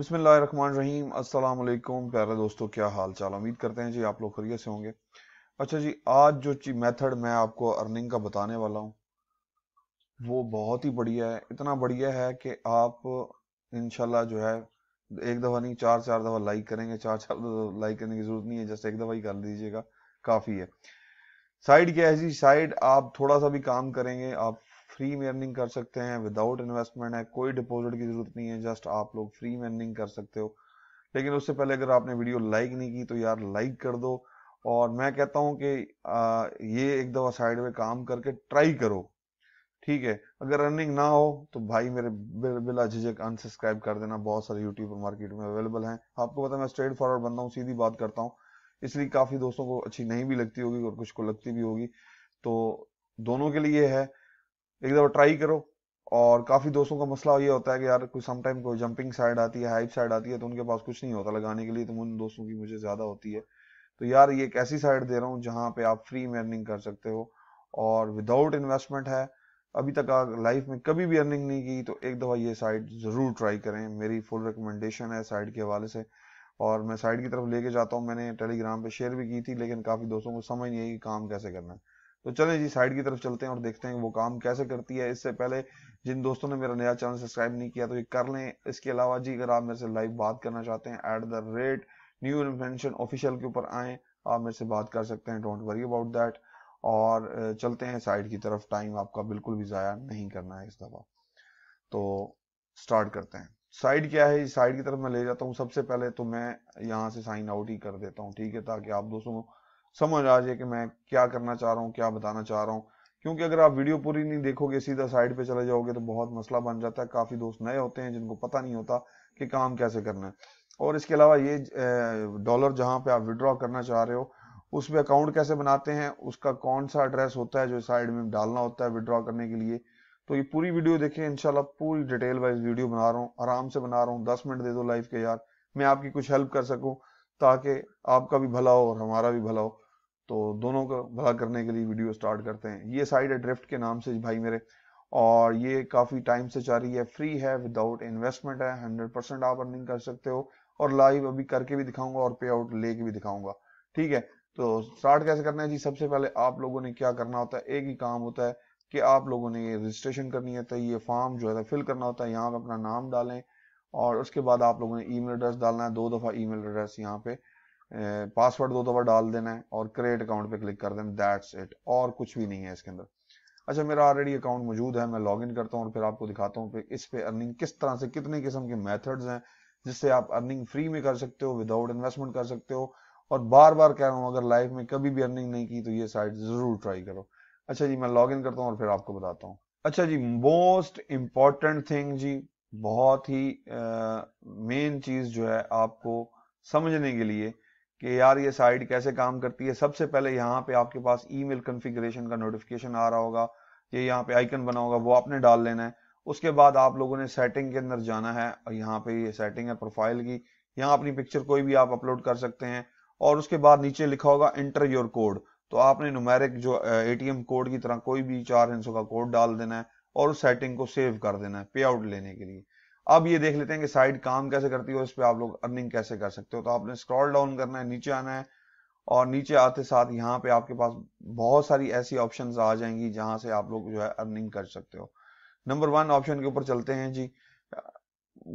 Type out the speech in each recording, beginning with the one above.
बिसमीम अल्लाम प्यारे दोस्तों क्या हाल चाल उम्मीद करते हैं जी आप लोग खरीय से होंगे अच्छा जी आज जो मेथड मैं आपको अर्निंग का बताने वाला हूँ वो बहुत ही बढ़िया है इतना बढ़िया है कि आप इनशाला जो है एक दफ़ा नहीं चार चार दफ़ा लाइक करेंगे चार चार दफ़ा लाइक करने की ज़रूरत नहीं है जस्ट एक दफ़ा ही कर लीजिएगा काफ़ी है साइड क्या है जी साइड आप थोड़ा सा भी काम करेंगे आप फ्री में अर्निंग कर सकते हैं विदाउट इन्वेस्टमेंट है कोई डिपॉजिट की जरूरत नहीं है जस्ट आप लोग फ्री में अर्निंग कर सकते हो लेकिन उससे पहले अगर आपने वीडियो लाइक नहीं की तो यार लाइक कर दो और मैं कहता हूं कि आ, ये एक दफा साइड में काम करके ट्राई करो ठीक है अगर अर्निंग ना हो तो भाई मेरे बिला झिझक अनसब्सक्राइब कर देना बहुत सारे यूट्यूब मार्केट में अवेलेबल हैं आपको पता है मैं स्ट्रेट फॉरवर्ड बनता हूँ सीधी बात करता हूँ इसलिए काफ़ी दोस्तों को अच्छी नहीं भी लगती होगी और कुछ को लगती भी होगी तो दोनों के लिए है एक दफ़ा ट्राई करो और काफ़ी दोस्तों का मसला ये होता है कि यार कोई समटाइम कोई जंपिंग साइड आती है हाइप साइड आती है तो उनके पास कुछ नहीं होता लगाने के लिए तो उन दोस्तों की मुझे ज़्यादा होती है तो यार ये एक ऐसी साइड दे रहा हूँ जहां पे आप फ्री में अर्निंग कर सकते हो और विदाउट इन्वेस्टमेंट है अभी तक आप लाइफ में कभी भी अर्निंग नहीं की तो एक दफ़ा ये साइड ज़रूर ट्राई करें मेरी फुल रिकमेंडेशन है साइड के हवाले से और मैं साइड की तरफ लेके जाता हूँ मैंने टेलीग्राम पे शेयर भी की थी लेकिन काफ़ी दोस्तों को समझ नहीं आई कि काम कैसे करना है तो चले जी साइड की तरफ चलते हैं और देखते हैं वो काम कैसे करती है इससे पहले जिन दोस्तों ने मेरा नया चैनल सब्सक्राइब नहीं किया तो ये कर लें इसके अलावा जी अगर आप मेरे से लाइव बात करना चाहते हैं at the rate new invention official के ऊपर आए आप मेरे से बात कर सकते हैं डोंट वरी अबाउट दैट और चलते हैं साइड की तरफ टाइम आपका बिल्कुल भी ज़ाया नहीं करना है इस दफ़ा तो स्टार्ट करते हैं साइड क्या है साइड की तरफ मैं ले जाता हूँ सबसे पहले तो मैं यहाँ से साइन आउट ही कर देता हूँ ठीक है ताकि आप दोस्तों समझ आ जाए कि मैं क्या करना चाह रहा हूँ क्या बताना चाह रहा हूँ क्योंकि अगर आप वीडियो पूरी नहीं देखोगे सीधा साइड पे चले जाओगे तो बहुत मसला बन जाता है काफ़ी दोस्त नए होते हैं जिनको पता नहीं होता कि काम कैसे करना है और इसके अलावा ये डॉलर जहाँ पे आप विड्रॉ करना चाह रहे हो उस पर अकाउंट कैसे बनाते हैं उसका कौन सा एड्रेस होता है जो साइड में डालना होता है विड्रॉ करने के लिए तो ये पूरी वीडियो देखें इनशाला पूरी डिटेल वाइज वीडियो बना रहा हूँ आराम से बना रहा हूँ दस मिनट दे दो लाइफ के यार मैं आपकी कुछ हेल्प कर सकूँ ताकि आपका भी भला हो और हमारा भी भला हो तो दोनों का भला करने के लिए वीडियो स्टार्ट करते हैं ये साइड है ड्रिफ्ट के नाम से भाई मेरे और ये काफ़ी टाइम से जा रही है फ्री है विदाउट इन्वेस्टमेंट है हंड्रेड परसेंट आप अर्निंग कर सकते हो और लाइव अभी करके भी दिखाऊंगा और पे आउट लेके भी दिखाऊंगा ठीक है तो स्टार्ट कैसे करना है जी सबसे पहले आप लोगों ने क्या करना होता है एक ही काम होता है कि आप लोगों ने ये रजिस्ट्रेशन करनी होता है तो ये फॉर्म जो है फिल करना होता है यहाँ पर अपना नाम डालें और उसके बाद आप लोगों ने ईमेल एड्रेस डालना है दो दफ़ा ईमेल एड्रेस यहाँ पे पासवर्ड दो दफ़ा डाल देना है और क्रिएट अकाउंट पे क्लिक कर देना दैट्स इट और कुछ भी नहीं है इसके अंदर अच्छा मेरा ऑलरेडी अकाउंट मौजूद है मैं इन करता हूँ और फिर आपको दिखाता हूँ इस पे अर्निंग किस तरह से कितने किस्म के मेथड हैं जिससे आप अर्निंग फ्री में कर सकते हो विदाउट इन्वेस्टमेंट कर सकते हो और बार बार कह रहा हूँ अगर लाइफ में कभी भी अर्निंग नहीं की तो ये साइट ज़रूर ट्राई करो अच्छा जी मैं लॉग इन करता हूँ और फिर आपको बताता हूँ अच्छा जी मोस्ट इम्पॉर्टेंट थिंग जी बहुत ही मेन चीज़ जो है आपको समझने के लिए कि यार ये साइड कैसे काम करती है सबसे पहले यहाँ पे आपके पास ईमेल कॉन्फ़िगरेशन का नोटिफिकेशन आ रहा होगा ये यहाँ पे आइकन बना होगा वो आपने डाल लेना है उसके बाद आप लोगों ने सेटिंग के अंदर जाना है और यहाँ पे ये सेटिंग है प्रोफाइल की यहाँ अपनी पिक्चर कोई भी आप अपलोड कर सकते हैं और उसके बाद नीचे लिखा होगा इंटर योर कोड तो आपने नुमेरिक जो ए कोड की तरह कोई भी चार हिंसों का कोड डाल देना है और उस सेटिंग को सेव कर देना है पे आउट लेने के लिए अब ये देख लेते हैं कि साइट काम कैसे करती है और इस पर आप लोग अर्निंग कैसे कर सकते हो तो आपने स्क्रॉल डाउन करना है नीचे आना है और नीचे आते साथ यहाँ पे आपके पास बहुत सारी ऐसी ऑप्शंस आ जाएंगी जहां से आप लोग जो है अर्निंग कर सकते हो नंबर वन ऑप्शन के ऊपर चलते हैं जी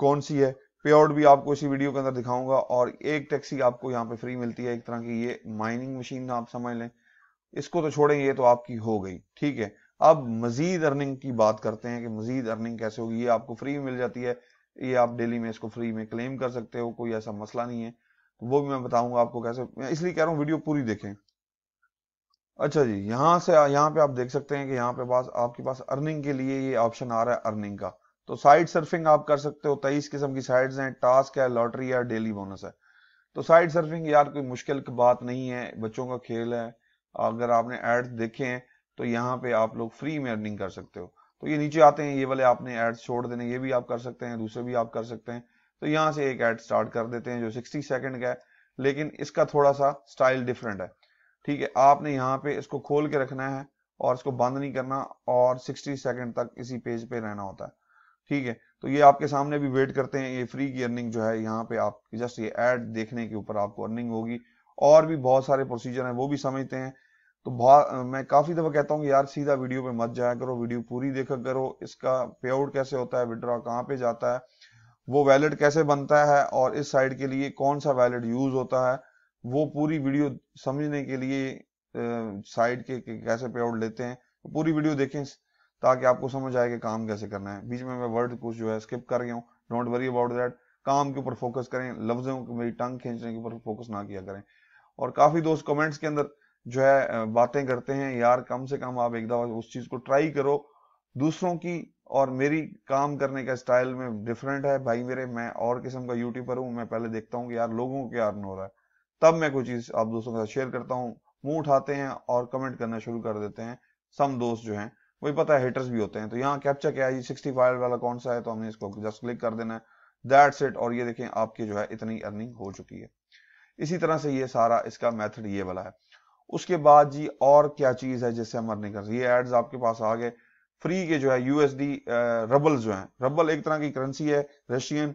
कौन सी है पे आउट भी आपको इसी वीडियो के अंदर दिखाऊंगा और एक टैक्सी आपको यहाँ पे फ्री मिलती है एक तरह की ये माइनिंग मशीन आप समझ लें इसको तो छोड़ें ये तो आपकी हो गई ठीक है अब मजीद अर्निंग की बात करते हैं कि मजीद अर्निंग कैसे होगी ये आपको फ्री में मिल जाती है ये आप डेली में इसको फ्री में क्लेम कर सकते हो कोई ऐसा मसला नहीं है तो वो भी मैं बताऊंगा आपको कैसे इसलिए कह रहा हूँ वीडियो पूरी देखें अच्छा जी यहाँ से यहाँ पे आप देख सकते हैं कि यहाँ पे पास आपके पास अर्निंग के लिए ये ऑप्शन आ रहा है अर्निंग का तो साइड सर्फिंग आप कर सकते हो तेईस किस्म की साइड है टास्क है लॉटरी है डेली बोनस है तो साइड सर्फिंग यार कोई मुश्किल बात नहीं है बच्चों का खेल है अगर आपने एड्स देखे हैं तो यहाँ पे आप लोग फ्री में अर्निंग कर सकते हो तो ये नीचे आते हैं ये वाले आपने एड्स छोड़ देने ये भी आप कर सकते हैं दूसरे भी आप कर सकते हैं तो यहाँ से एक एड स्टार्ट कर देते हैं जो सिक्सटी सेकेंड का है लेकिन इसका थोड़ा सा स्टाइल डिफरेंट है ठीक है आपने यहाँ पे इसको खोल के रखना है और इसको बंद नहीं करना और 60 सेकंड तक इसी पेज पे रहना होता है ठीक है तो ये आपके सामने भी वेट करते हैं ये फ्री की अर्निंग जो है यहाँ पे आप जस्ट ये एड देखने के ऊपर आपको अर्निंग होगी और भी बहुत सारे प्रोसीजर हैं वो भी समझते हैं तो मैं काफ़ी दफ़ा कहता हूँ कि यार सीधा वीडियो पे मत जाया करो वीडियो पूरी देखा करो इसका पे आउट कैसे होता है विड्रॉ कहाँ पे जाता है वो वैलेट कैसे बनता है और इस साइड के लिए कौन सा वैलेट यूज़ होता है वो पूरी वीडियो समझने के लिए साइड के, के कैसे पे आउट लेते हैं तो पूरी वीडियो देखें ताकि आपको समझ आए कि काम कैसे करना है बीच में मैं वर्ड कुछ जो है स्किप कर गया हूँ डोंट वरी अबाउट दैट काम के ऊपर फोकस करें लफ्जों मेरी टंग खींचने के ऊपर फोकस ना किया करें और काफ़ी दोस्त कमेंट्स के अंदर जो है बातें करते हैं यार कम से कम आप एक दफा उस चीज को ट्राई करो दूसरों की और मेरी काम करने का स्टाइल में डिफरेंट है भाई मेरे मैं और किस्म का यूट्यूबर हूं मैं पहले देखता हूँ कि यार लोगों को क्या अर्न हो रहा है तब मैं कोई चीज आप दोस्तों के साथ शेयर करता हूँ मुंह उठाते हैं और कमेंट करना शुरू कर देते हैं सम दोस्त जो है वही पता है हेटर्स भी होते हैं तो यहाँ कैप्चा क्या है सिक्सटी फाइव वाला कौन सा है तो हमने इसको जस्ट क्लिक कर देना है दैट्स इट और ये देखें आपकी जो है इतनी अर्निंग हो चुकी है इसी तरह से ये सारा इसका मेथड ये वाला है उसके बाद जी और क्या चीज है जिससे हम अर्निंग कर हैं ये एड्स आपके पास आ गए फ्री के जो है यूएसडी रबल जो है रबल एक तरह की करेंसी है रशियन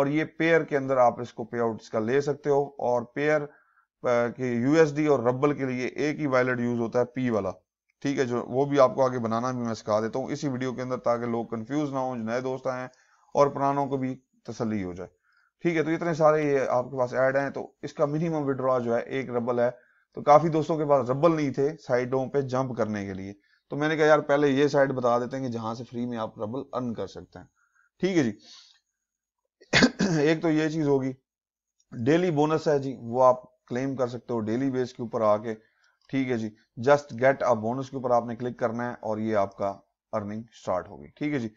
और ये पेयर के अंदर आप इसको पे आउट इसका ले सकते हो और पेयर के यूएसडी और रबल के लिए एक ही वैलेट यूज होता है पी वाला ठीक है जो वो भी आपको आगे बनाना भी मैं सिखा देता हूँ इसी वीडियो के अंदर ताकि लोग कंफ्यूज ना हो जो नए दोस्त आए और पुरानों को भी तसली हो जाए ठीक है तो इतने सारे ये आपके पास ऐड हैं तो इसका मिनिमम विड्रॉ जो है एक रबल है तो काफ़ी दोस्तों के पास रबल नहीं थे साइडों पे जंप करने के लिए तो मैंने कहा यार पहले ये साइड बता देते हैं कि जहां से फ्री में आप रबल अर्न कर सकते हैं ठीक है जी एक तो ये चीज़ होगी डेली बोनस है जी वो आप क्लेम कर सकते हो डेली बेस के ऊपर आके ठीक है जी जस्ट गेट अ बोनस के ऊपर आपने क्लिक करना है और ये आपका अर्निंग स्टार्ट होगी ठीक है जी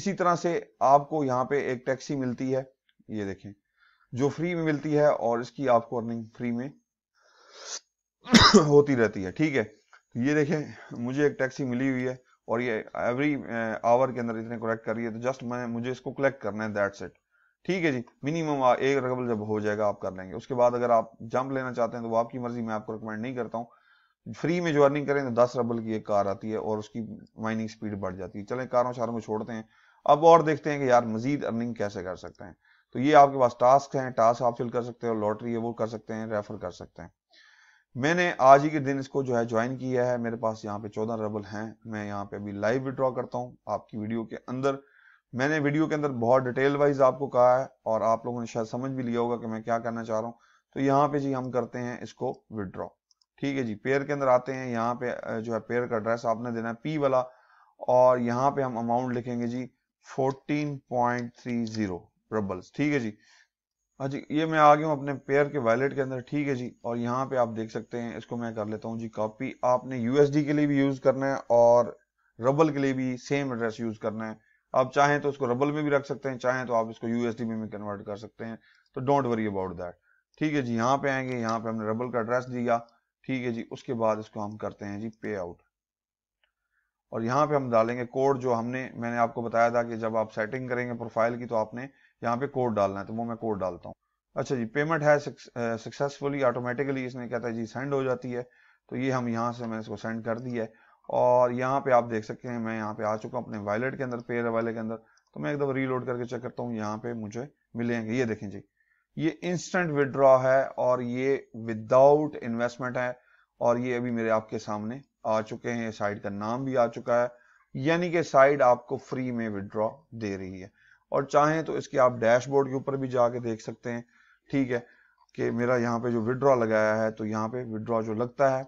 इसी तरह से आपको यहाँ पे एक टैक्सी मिलती है ये देखें जो फ्री में मिलती है और इसकी आपको अर्निंग फ्री में होती रहती है ठीक है तो ये देखें मुझे एक टैक्सी मिली हुई है और ये एवरी आवर uh, के अंदर इतने कलेक्ट कर रही है तो जस्ट मैं मुझे इसको कलेक्ट करना है दैट सेट ठीक है जी मिनिमम एक रकबल जब हो जाएगा आप कर लेंगे उसके बाद अगर आप जंप लेना चाहते हैं तो वो आपकी मर्जी मैं आपको रिकमेंड नहीं करता हूँ फ्री में जो अर्निंग करें तो दस रबल की एक कार आती है और उसकी माइनिंग स्पीड बढ़ जाती है चलें कारों शारों को छोड़ते हैं अब और देखते हैं कि यार मजीद अर्निंग कैसे कर सकते हैं तो ये आपके पास टास्क हैं टास्क आप फिल कर सकते हैं लॉटरी है वो कर सकते हैं रेफर कर सकते हैं मैंने आज ही के दिन इसको जो है ज्वाइन किया है मेरे पास यहाँ पे चौदह रबल हैं मैं यहाँ पे अभी लाइव विड्रॉ करता हूँ आपकी वीडियो के अंदर मैंने वीडियो के अंदर बहुत डिटेल वाइज आपको कहा है और आप लोगों ने शायद समझ भी लिया होगा कि मैं क्या करना चाह रहा हूँ तो यहाँ पे जी हम करते हैं इसको विड्रॉ ठीक है जी पेयर के अंदर आते हैं यहाँ पे जो है पेयर का एड्रेस आपने देना है पी वाला और यहाँ पे हम अमाउंट लिखेंगे जी जीरो रबल्स ठीक है जी हाँ जी ये मैं आ गया हूँ अपने पेयर के वैलेट के अंदर ठीक है जी और यहाँ पे आप देख सकते हैं इसको मैं कर लेता हूँ जी कॉपी आपने यूएसडी के लिए भी यूज़ करना है और रबल के लिए भी सेम एड्रेस यूज़ करना है आप चाहें तो उसको रबल में भी रख सकते हैं चाहें तो आप इसको यूएसडी में भी कन्वर्ट कर सकते हैं तो डोंट वरी अबाउट दैट ठीक है जी यहाँ पे आएंगे यहाँ पे हमने रबल का एड्रेस दिया ठीक है जी उसके बाद इसको हम करते हैं जी पे आउट और यहाँ पे हम डालेंगे कोड जो हमने मैंने आपको बताया था कि जब आप सेटिंग करेंगे प्रोफाइल की तो आपने यहाँ पे कोड डालना है तो वो मैं कोड डालता हूँ अच्छा जी पेमेंट है सक्सेसफुली ऑटोमेटिकली इसने कहता है जी सेंड हो जाती है तो ये हम यहाँ से मैंने इसको सेंड कर दिया है और यहाँ पे आप देख सकते हैं मैं यहाँ पे आ चुका हूँ अपने वॉलेट के अंदर पेयर वाले के अंदर तो मैं एकदम रीलोड करके चेक करता हूँ यहाँ पे मुझे मिलेंगे ये देखें जी ये इंस्टेंट विदड्रॉ है और ये विदाउट इन्वेस्टमेंट है और ये अभी मेरे आपके सामने आ चुके हैं साइट का नाम भी आ चुका है यानी कि साइट आपको फ्री में विदड्रॉ दे रही है और चाहें तो इसके आप डैशबोर्ड के ऊपर भी जाके देख सकते हैं ठीक है कि मेरा यहाँ पे जो विड्रॉ लगाया है तो यहाँ पे विड्रॉ जो लगता है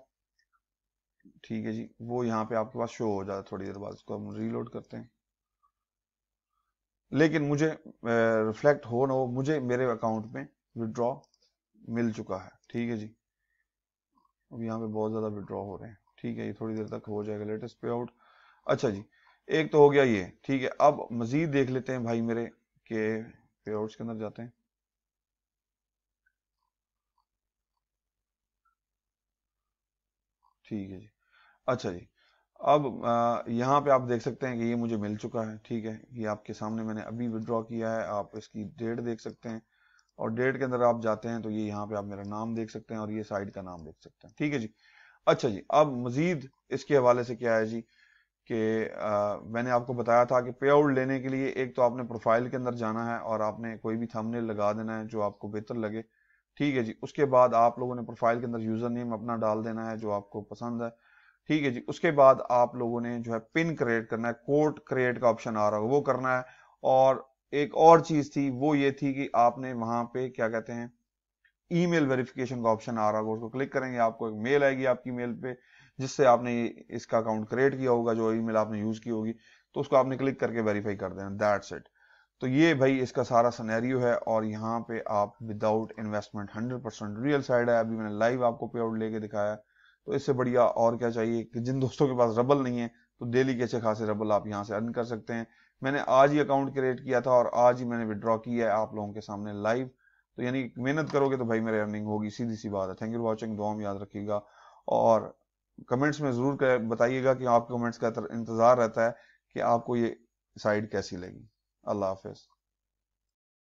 ठीक है जी वो यहाँ पे आपके पास शो हो जाता है थोड़ी देर बाद इसको हम रीलोड करते हैं लेकिन मुझे रिफ्लेक्ट हो ना हो मुझे मेरे अकाउंट में विड्रॉ मिल चुका है ठीक है जी अब यहाँ पे बहुत ज़्यादा विड्रॉ हो रहे हैं ठीक है ये थोड़ी देर तक हो जाएगा लेटेस्ट पे आउट अच्छा जी एक तो हो गया ये ठीक है अब मजीद देख लेते हैं भाई मेरे के पेआउट्स के अंदर जाते हैं ठीक है जी अच्छा जी अब यहाँ पे आप देख सकते हैं कि ये मुझे मिल चुका है ठीक है ये आपके सामने मैंने अभी विड्रॉ किया है आप इसकी डेट देख सकते हैं और डेट के अंदर आप जाते हैं तो ये यहाँ पे आप मेरा नाम देख सकते हैं और ये साइड का नाम देख सकते हैं ठीक है जी अच्छा जी अब मजीद इसके हवाले से क्या है जी कि मैंने आपको बताया था कि पे आउट लेने के लिए एक तो आपने प्रोफाइल के अंदर जाना है और आपने कोई भी थंबनेल लगा देना है जो आपको बेहतर लगे ठीक है जी उसके बाद आप लोगों ने प्रोफाइल के अंदर यूज़र नेम अपना डाल देना है जो आपको पसंद है ठीक है जी उसके बाद आप लोगों ने जो है पिन क्रिएट करना है कोड क्रिएट का ऑप्शन आ रहा है वो करना है और एक और चीज़ थी वो ये थी कि आपने वहां पे क्या कहते हैं ईमेल वेरिफिकेशन का ऑप्शन आ रहा होगा उसको क्लिक करेंगे आपको एक मेल आएगी आपकी मेल पे जिससे आपने इसका अकाउंट क्रिएट किया होगा जो ईमेल आपने यूज की होगी तो उसको आपने क्लिक करके वेरीफाई कर देना दैट्स इट तो ये भाई इसका सारा सनेरियो है और यहाँ पे आप without investment 100 percent real site है अभी मैंने लाइव आपको पे आउट लेके दिखाया तो इससे बढ़िया और क्या चाहिए कि जिन दोस्तों के पास रबल नहीं है तो डेली के अच्छे खासे रबल आप यहाँ से अर्न कर सकते हैं मैंने आज ही अकाउंट क्रिएट किया था और आज ही मैंने विद्रॉ किया है आप लोगों के सामने लाइव तो यानी मेहनत करोगे तो भाई मेरी अर्निंग होगी सीधी सी बात है थैंक यू फॉर वॉचिंग दो याद रखिएगा और कमेंट्स में ज़रूर बताइएगा कि आपके कमेंट्स का इंतज़ार रहता है कि आपको ये साइड कैसी लगी अल्लाह हाफिज़